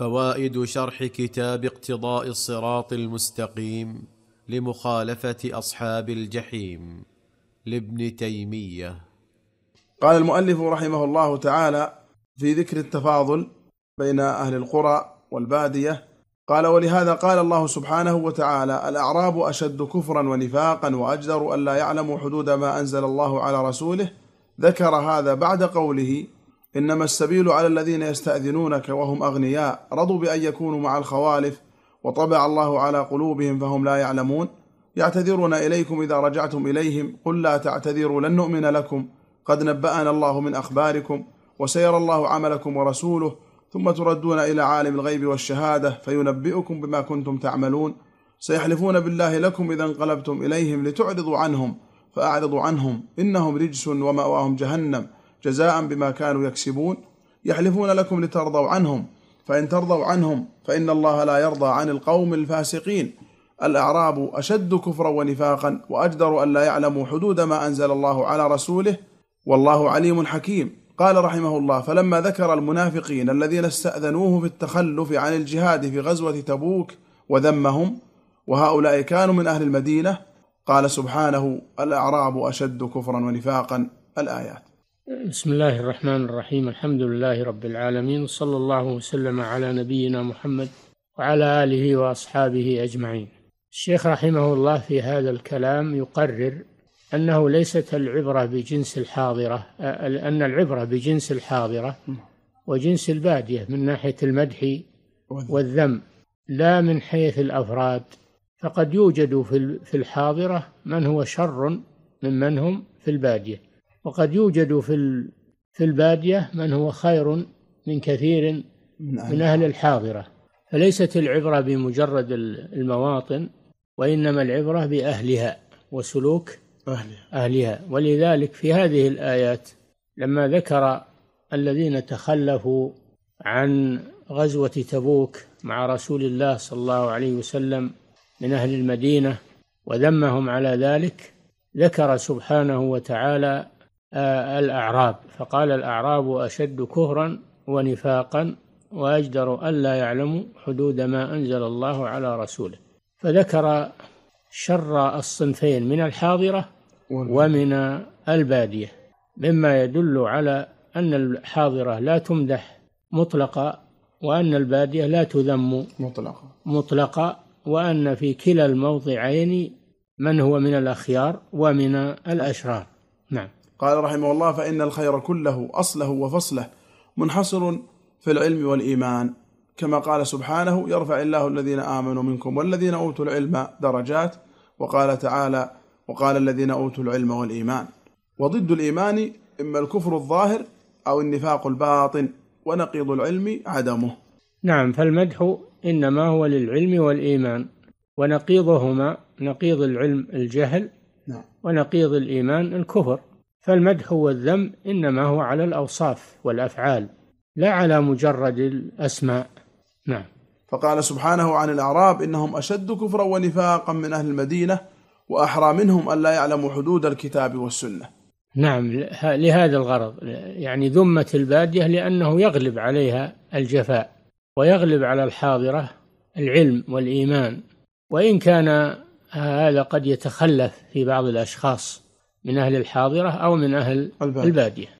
فوائد شرح كتاب اقتضاء الصراط المستقيم لمخالفه اصحاب الجحيم لابن تيميه قال المؤلف رحمه الله تعالى في ذكر التفاضل بين اهل القرى والباديه قال ولهذا قال الله سبحانه وتعالى الاعراب اشد كفرا ونفاقا واجدر الا يعلموا حدود ما انزل الله على رسوله ذكر هذا بعد قوله إنما السبيل على الذين يستأذنونك وهم أغنياء رضوا بأن يكونوا مع الخوالف وطبع الله على قلوبهم فهم لا يعلمون يعتذرون إليكم إذا رجعتم إليهم قل لا تعتذروا لن نؤمن لكم قد نبأنا الله من أخباركم وسيرى الله عملكم ورسوله ثم تردون إلى عالم الغيب والشهادة فينبئكم بما كنتم تعملون سيحلفون بالله لكم إذا انقلبتم إليهم لتعرضوا عنهم فأعرضوا عنهم إنهم رجس ومأواهم جهنم جزاء بما كانوا يكسبون يحلفون لكم لترضوا عنهم فإن ترضوا عنهم فإن الله لا يرضى عن القوم الفاسقين الأعراب أشد كفرا ونفاقا وأجدر أن لا يعلموا حدود ما أنزل الله على رسوله والله عليم حكيم قال رحمه الله فلما ذكر المنافقين الذين استأذنوه في التخلف عن الجهاد في غزوة تبوك وذمهم وهؤلاء كانوا من أهل المدينة قال سبحانه الأعراب أشد كفرا ونفاقا الآيات بسم الله الرحمن الرحيم الحمد لله رب العالمين وصلى الله وسلم على نبينا محمد وعلى اله واصحابه اجمعين الشيخ رحمه الله في هذا الكلام يقرر انه ليست العبره بجنس الحاضره ان العبره بجنس الحاضره وجنس الباديه من ناحيه المدح والذم لا من حيث الافراد فقد يوجد في الحاضره من هو شر ممن هم في الباديه وقد يوجد في في البادية من هو خير من كثير من أهل الحاضرة فليست العبرة بمجرد المواطن وإنما العبرة بأهلها وسلوك أهلها, أهلها. ولذلك في هذه الآيات لما ذكر الذين تخلفوا عن غزوة تبوك مع رسول الله صلى الله عليه وسلم من أهل المدينة وذمهم على ذلك ذكر سبحانه وتعالى آه، الأعراب فقال الأعراب أشد كهرا ونفاقا وأجدر ألا يعلموا حدود ما أنزل الله على رسوله فذكر شر الصنفين من الحاضرة ومن البادية مما يدل على أن الحاضرة لا تمدح مطلقا وأن البادية لا تذم مطلقا مطلقا وأن في كلا الموضعين من هو من الأخيار ومن الأشرار نعم قال رحمه الله فإن الخير كله أصله وفصله منحصر في العلم والإيمان كما قال سبحانه يرفع الله الذين آمنوا منكم والذين أوتوا العلم درجات وقال تعالى وقال الذين أوتوا العلم والإيمان وضد الإيمان إما الكفر الظاهر أو النفاق الباطن ونقيض العلم عدمه نعم فالمدح إنما هو للعلم والإيمان ونقيضهما نقيض العلم الجهل نعم. ونقيض الإيمان الكفر فالمدح والذم إنما هو على الأوصاف والأفعال لا على مجرد الأسماء نعم فقال سبحانه عن الأعراب إنهم أشد كفرا ونفاقا من أهل المدينة وأحرى منهم ألا يعلموا حدود الكتاب والسنة نعم لهذا الغرض يعني ذمة البادية لأنه يغلب عليها الجفاء ويغلب على الحاضرة العلم والإيمان وإن كان هذا قد يتخلف في بعض الأشخاص من أهل الحاضرة أو من أهل البادية, البادية.